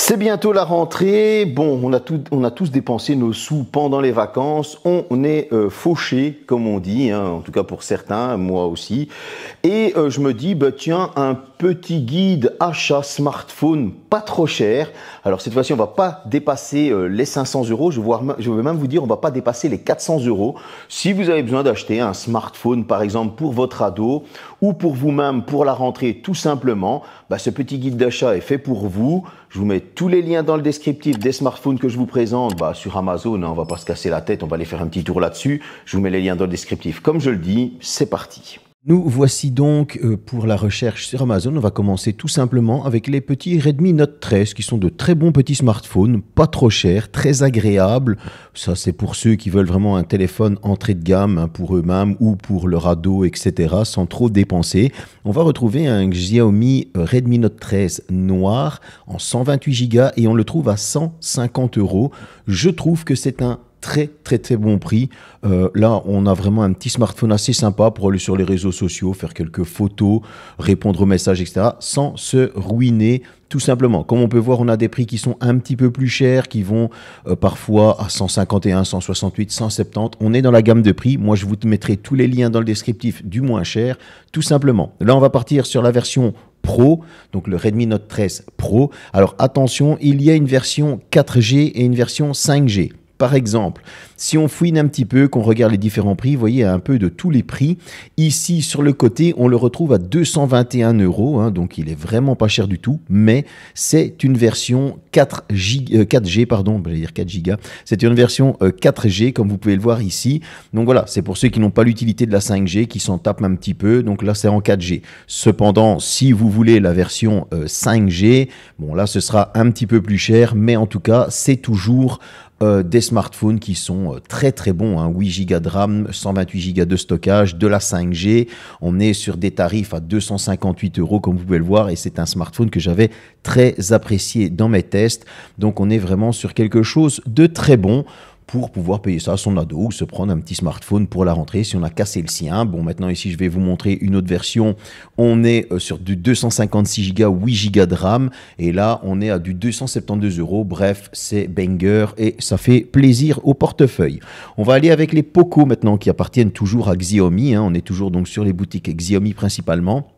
C'est bientôt la rentrée. Bon, on a, tout, on a tous dépensé nos sous pendant les vacances. On, est euh, fauché, comme on dit, hein, en tout cas pour certains, moi aussi. Et euh, je me dis, bah, tiens, un petit guide achat smartphone pas trop cher. Alors cette fois-ci, on va pas dépasser euh, les 500 euros. Je, je vais même vous dire, on va pas dépasser les 400 euros. Si vous avez besoin d'acheter un smartphone, par exemple, pour votre ado ou pour vous-même pour la rentrée, tout simplement, bah, ce petit guide d'achat est fait pour vous. Je vous mets tous les liens dans le descriptif des smartphones que je vous présente bah, sur Amazon. Hein, on va pas se casser la tête, on va aller faire un petit tour là-dessus. Je vous mets les liens dans le descriptif. Comme je le dis, c'est parti. Nous voici donc euh, pour la recherche sur Amazon. On va commencer tout simplement avec les petits Redmi Note 13 qui sont de très bons petits smartphones, pas trop chers, très agréables. Ça, c'est pour ceux qui veulent vraiment un téléphone entrée de gamme hein, pour eux-mêmes ou pour leur ado, etc., sans trop dépenser. On va retrouver un Xiaomi euh, Redmi Note 13 noir en 128 Go et on le trouve à 150 euros. Je trouve que c'est un très très très bon prix. Euh, là, on a vraiment un petit smartphone assez sympa pour aller sur les réseaux sociaux, faire quelques photos, répondre aux messages, etc. sans se ruiner tout simplement. Comme on peut voir, on a des prix qui sont un petit peu plus chers, qui vont euh, parfois à 151, 168, 170. On est dans la gamme de prix. Moi, je vous mettrai tous les liens dans le descriptif du moins cher, tout simplement. Là, on va partir sur la version Pro, donc le Redmi Note 13 Pro. Alors attention, il y a une version 4G et une version 5G. Par exemple, si on fouine un petit peu, qu'on regarde les différents prix, vous voyez un peu de tous les prix. Ici, sur le côté, on le retrouve à 221 euros, hein, donc il est vraiment pas cher du tout, mais c'est une version 4 euh, g 4G, pardon, dire 4 gigas, c'est une version 4G, euh, comme vous pouvez le voir ici. Donc voilà, c'est pour ceux qui n'ont pas l'utilité de la 5G, qui s'en tapent un petit peu, donc là c'est en 4G. Cependant, si vous voulez la version 5G, euh, bon là ce sera un petit peu plus cher, mais en tout cas, c'est toujours euh, des smartphones qui sont euh, très très bons, hein, 8 Go de RAM, 128 Go de stockage, de la 5G. On est sur des tarifs à 258 euros comme vous pouvez le voir et c'est un smartphone que j'avais très apprécié dans mes tests. Donc on est vraiment sur quelque chose de très bon pour pouvoir payer ça à son ado ou se prendre un petit smartphone pour la rentrée si on a cassé le sien. Bon, maintenant ici, je vais vous montrer une autre version. On est euh, sur du 256 Go, 8 Go de RAM et là, on est à du 272 euros. Bref, c'est banger et ça fait plaisir au portefeuille. On va aller avec les Poco maintenant qui appartiennent toujours à Xiaomi. Hein. On est toujours donc sur les boutiques Xiaomi principalement.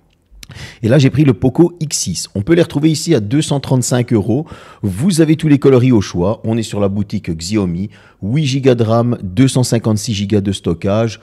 Et là, j'ai pris le Poco X6. On peut les retrouver ici à 235 euros. Vous avez tous les coloris au choix. On est sur la boutique Xiaomi. 8 Go de RAM, 256 Go de stockage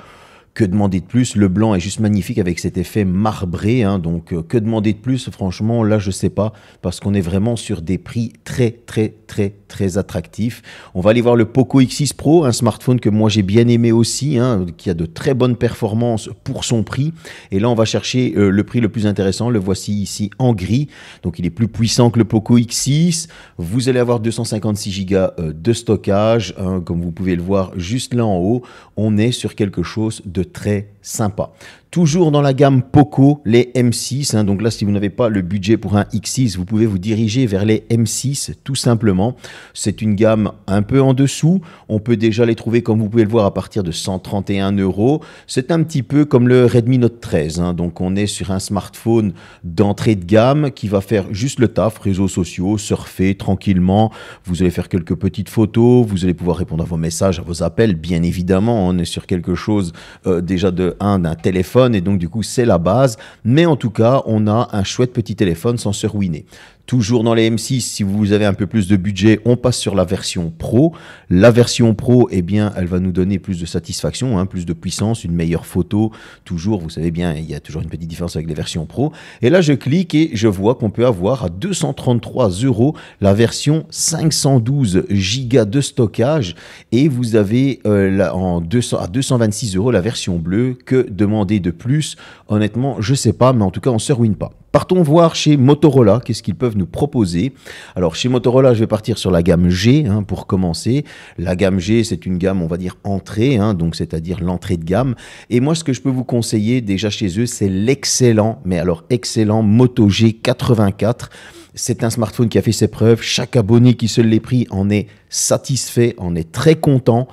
que demander de plus Le blanc est juste magnifique avec cet effet marbré. Hein, donc, euh, que demander de plus Franchement, là, je ne sais pas, parce qu'on est vraiment sur des prix très, très, très, très attractifs. On va aller voir le Poco X6 Pro, un smartphone que moi j'ai bien aimé aussi, hein, qui a de très bonnes performances pour son prix. Et là, on va chercher euh, le prix le plus intéressant. Le voici ici en gris. Donc, il est plus puissant que le Poco X6. Vous allez avoir 256 Go euh, de stockage, hein, comme vous pouvez le voir juste là en haut. On est sur quelque chose de très sympa. Toujours dans la gamme Poco, les M6. Hein. donc là, si vous n'avez pas le budget pour un X6, vous pouvez vous diriger vers les M6 tout simplement. C'est une gamme un peu en dessous. On peut déjà les trouver, comme vous pouvez le voir, à partir de 131 euros. C'est un petit peu comme le Redmi Note 13. Hein. donc on est sur un smartphone d'entrée de gamme qui va faire juste le taf, réseaux sociaux, surfer tranquillement. Vous allez faire quelques petites photos, vous allez pouvoir répondre à vos messages, à vos appels. Bien évidemment, on est sur quelque chose euh, déjà de un d'un téléphone et donc du coup c'est la base. Mais en tout cas, on a un chouette petit téléphone sans se ruiner. Toujours dans les M6, si vous avez un peu plus de budget, on passe sur la version Pro. La version Pro, eh bien, elle va nous donner plus de satisfaction, hein, plus de puissance, une meilleure photo. Toujours, vous savez bien, il y a toujours une petite différence avec les versions Pro. Et là, je clique et je vois qu'on peut avoir à 233 euros la version 512 Go de stockage. Et vous avez euh, en à 226 euros la version bleue. Que demander de plus Honnêtement, je sais pas, mais en tout cas, on se ruine pas. Partons voir chez Motorola, qu'est-ce qu'ils peuvent nous proposer. Alors chez Motorola, je vais partir sur la gamme G hein, pour commencer. La gamme G, c'est une gamme, on va dire, entrée, hein, donc c'est-à-dire l'entrée de gamme. Et moi, ce que je peux vous conseiller déjà chez eux, c'est l'excellent, mais alors excellent Moto G84. C'est un smartphone qui a fait ses preuves. Chaque abonné qui se l'est pris en est satisfait, en est très content.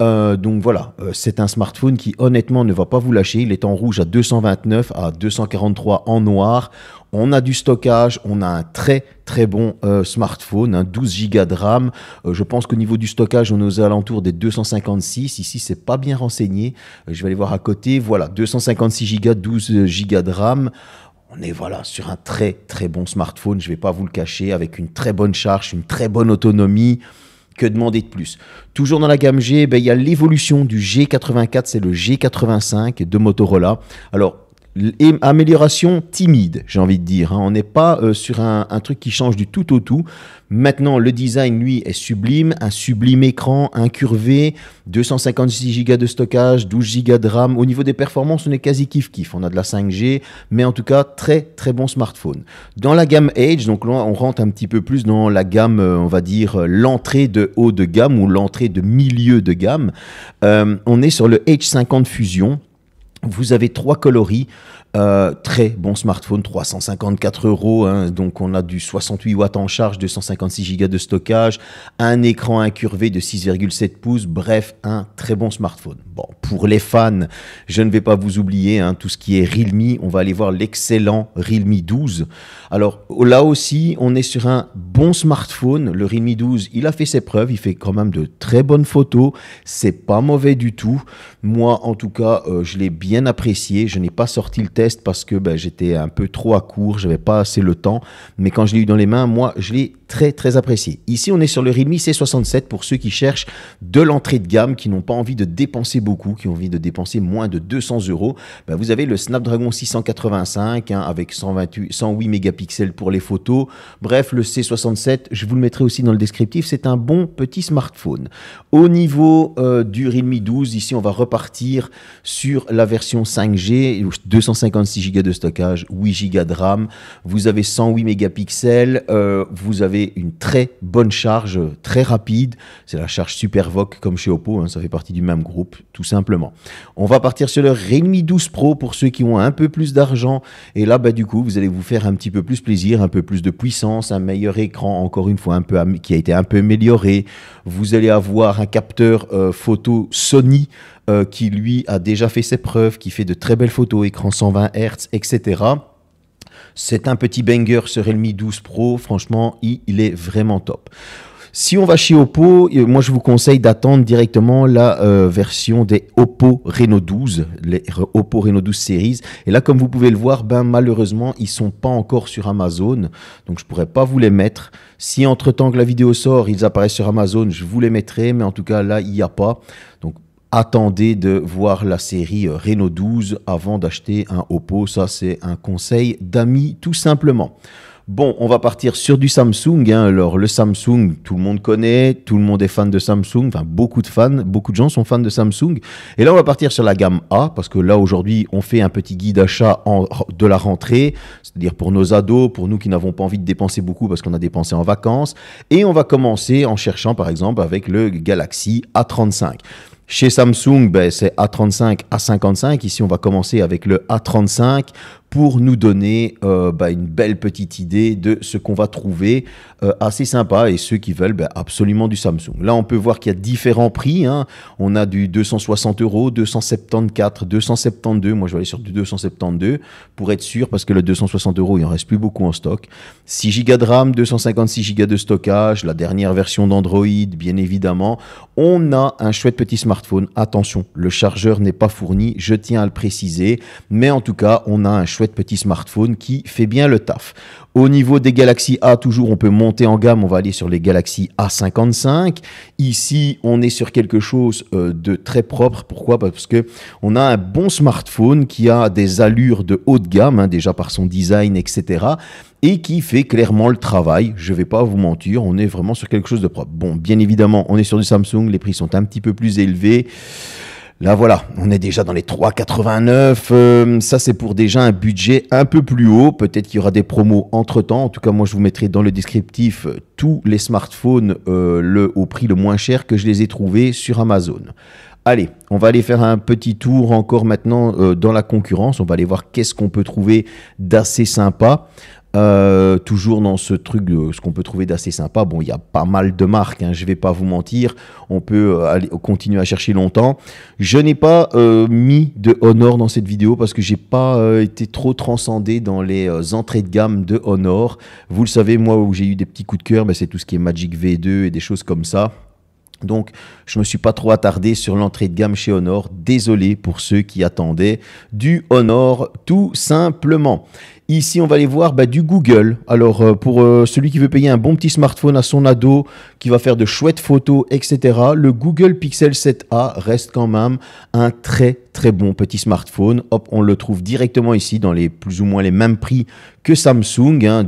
Euh, donc voilà, euh, c'est un smartphone qui honnêtement ne va pas vous lâcher. Il est en rouge à 229 à 243 en noir. On a du stockage, on a un très très bon euh, smartphone, 12 Go de RAM. je pense qu'au niveau du stockage, on est aux alentours des 256. Ici, c'est pas bien renseigné. je vais aller voir à côté. Voilà, 256 Go, 12 Go de RAM on est voilà sur un très très bon smartphone, je vais pas vous le cacher, avec une très bonne charge, une très bonne autonomie. Que demander de plus Toujours dans la gamme G, eh ben, il y a l'évolution du G84, c'est le G85 de Motorola. Alors, amélioration timide, j'ai envie de dire. Hein. On n'est pas euh, sur un, truc qui change du tout au tout. Maintenant, le design, lui, est sublime. Un sublime écran, incurvé, 256 Go de stockage, 12 Go de RAM. Au niveau des performances, on est quasi kiff-kiff. On a de la 5G, mais en tout cas, très, très bon smartphone. Dans la gamme Edge, donc là, on rentre un petit peu plus dans la gamme, euh, on va dire, euh, l'entrée de haut de gamme ou l'entrée de milieu de gamme. on est sur le H 50 Fusion vous avez trois coloris. Euh, très bon smartphone, 354 euros. Hein, donc, on a du 68 watts en charge, 256 gigas de stockage, un écran incurvé de 6,7 pouces. Bref, un très bon smartphone. Bon, pour les fans, je ne vais pas vous oublier hein, tout ce qui est Realme. On va aller voir l'excellent Realme 12. Alors, là aussi, on est sur un bon smartphone. Le Realme 12, il a fait ses preuves. Il fait quand même de très bonnes photos. C'est pas mauvais du tout. Moi, en tout cas, euh, je l'ai bien bien apprécié. Je n'ai pas sorti le test parce que ben, j'étais un peu trop à court, j'avais pas assez le temps. Mais quand je l'ai eu dans les mains, moi, je l'ai très très apprécié. Ici, on est sur le Redmi C67 pour ceux qui cherchent de l'entrée de gamme, qui n'ont pas envie de dépenser beaucoup, qui ont envie de dépenser moins de 200 euros. Ben, vous avez le Snapdragon 685 hein, avec 128, 108 mégapixels pour les photos. Bref, le C67, je vous le mettrai aussi dans le descriptif. C'est un bon petit smartphone. Au niveau euh, du Redmi 12, ici, on va repartir sur la version version 5G, 256 Go de stockage, 8 Go de RAM, vous avez 108 mégapixels, euh, vous avez une très bonne charge, très rapide. C'est la charge SuperVOC comme chez Oppo, hein, ça fait partie du même groupe, tout simplement. On va partir sur le Redmi 12 Pro pour ceux qui ont un peu plus d'argent. Et là, bah, du coup, vous allez vous faire un petit peu plus plaisir, un peu plus de puissance, un meilleur écran, encore une fois, un peu qui a été un peu amélioré. Vous allez avoir un capteur euh, photo Sony. Euh, qui lui a déjà fait ses preuves, qui fait de très belles photos, écran 120 Hz, etc. C'est un petit banger ce Realme 12 Pro, franchement, il, est vraiment top. Si on va chez Oppo, euh, moi je vous conseille d'attendre directement la euh, version des Oppo Reno 12, les Oppo Reno 12 Series. Et là, comme vous pouvez le voir, ben, malheureusement, ils sont pas encore sur Amazon, donc je ne pourrais pas vous les mettre. Si entre temps que la vidéo sort, ils apparaissent sur Amazon, je vous les mettrai, mais en tout cas là, il n'y a pas. Donc attendez de voir la série euh, Renault 12 avant d'acheter un Oppo. Ça, c'est un conseil d'amis tout simplement. Bon, on va partir sur du Samsung. Hein. Alors, le Samsung, tout le monde connaît, tout le monde est fan de Samsung, enfin beaucoup de fans, beaucoup de gens sont fans de Samsung. Et là, on va partir sur la gamme A, parce que là, aujourd'hui, on fait un petit guide d'achat de la rentrée, c'est-à-dire pour nos ados, pour nous qui n'avons pas envie de dépenser beaucoup parce qu'on a dépensé en vacances. Et on va commencer en cherchant, par exemple, avec le Galaxy A35. Chez Samsung, ben, c'est A35, A55. Ici, on va commencer avec le A35 pour nous donner euh, bah, une belle petite idée de ce qu'on va trouver euh, assez sympa et ceux qui veulent bah, absolument du Samsung. Là, on peut voir qu'il y a différents prix. Hein. On a du 260 euros, 274, 272. Moi, je vais aller sur du 272 pour être sûr parce que le 260 euros, il en reste plus beaucoup en stock. 6 Go de RAM, 256 Go de stockage, la dernière version d'Android, bien évidemment. On a un chouette petit smartphone. Attention, le chargeur n'est pas fourni, je tiens à le préciser. Mais en tout cas, on a un petit smartphone qui fait bien le taf. Au niveau des Galaxy A, toujours, on peut monter en gamme. On va aller sur les Galaxy A55. Ici, on est sur quelque chose euh, de très propre. Pourquoi bah, Parce que on a un bon smartphone qui a des allures de haut de gamme, hein, déjà par son design, etc et qui fait clairement le travail. Je vais pas vous mentir, on est vraiment sur quelque chose de propre. Bon, bien évidemment, on est sur du Samsung, les prix sont un petit peu plus élevés. Là voilà, on est déjà dans les 3,89. Euh, ça c'est pour déjà un budget un peu plus haut. Peut-être qu'il y aura des promos entre-temps. En tout cas, moi je vous mettrai dans le descriptif euh, tous les smartphones euh, le, au prix le moins cher que je les ai trouvés sur Amazon. Allez, on va aller faire un petit tour encore maintenant dans la concurrence. On va aller voir qu'est-ce qu'on peut trouver d'assez sympa. Euh, toujours dans ce truc, euh, ce qu'on peut trouver d'assez sympa. Bon, il y a pas mal de marques, je hein, je vais pas vous mentir. On peut euh, aller, continuer à chercher longtemps. Je n'ai pas mis de Honor dans cette vidéo parce que j'ai pas été trop transcendé dans les entrées de gamme de Honor. Vous le savez, moi où j'ai eu des petits coups de cœur, ben, c'est tout ce qui est Magic V2 et des choses comme ça. Donc, je ne me suis pas trop attardé sur l'entrée de gamme chez Honor. Désolé pour ceux qui attendaient du Honor tout simplement. Ici, on va aller voir bah, du Google. Alors, euh, pour euh, celui qui veut payer un bon petit smartphone à son ado, qui va faire de chouettes photos, etc., le Google Pixel 7a reste quand même un très très bon petit smartphone. Hop, on le trouve directement ici dans les plus ou moins les mêmes prix que Samsung, hein,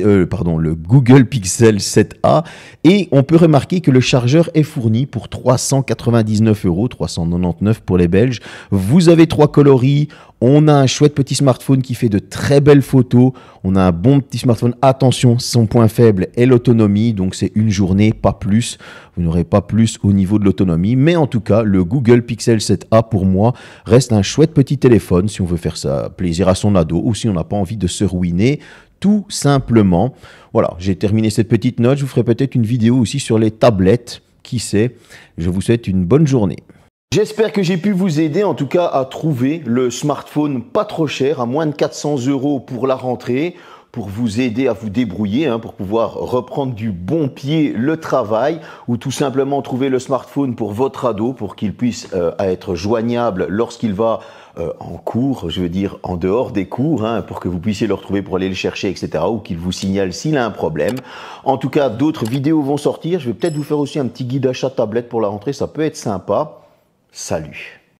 euh, le Google Pixel 7a. Et on peut remarquer que le chargeur est fourni pour 399 euros, 399 pour les Belges. Vous avez trois coloris. On a un chouette petit smartphone qui fait de très belles photos. On a un bon petit smartphone. Attention, son point faible est l'autonomie. Donc c'est une journée, pas plus. Vous n'aurez pas plus au niveau de l'autonomie. Mais en tout cas, le Google Pixel 7a pour moi reste un chouette petit téléphone si on veut faire ça plaisir à son ado ou si on n'a pas envie de se rouiller tout simplement. Voilà, j'ai terminé cette petite note. Je vous ferai peut-être une vidéo aussi sur les tablettes. Qui sait Je vous souhaite une bonne journée. J'espère que j'ai pu vous aider en tout cas à trouver le smartphone pas trop cher, à moins de 400 euros pour la rentrée, pour vous aider à vous débrouiller, hein, pour pouvoir reprendre du bon pied le travail, ou tout simplement trouver le smartphone pour votre ado, pour qu'il puisse euh, être joignable lorsqu'il va euh, en cours, je veux dire en dehors des cours, hein, pour que vous puissiez le retrouver pour aller le chercher, etc. Ou qu'il vous signale s'il a un problème. En tout cas, d'autres vidéos vont sortir. Je vais peut-être vous faire aussi un petit guide achat tablette pour la rentrée. Ça peut être sympa. Salut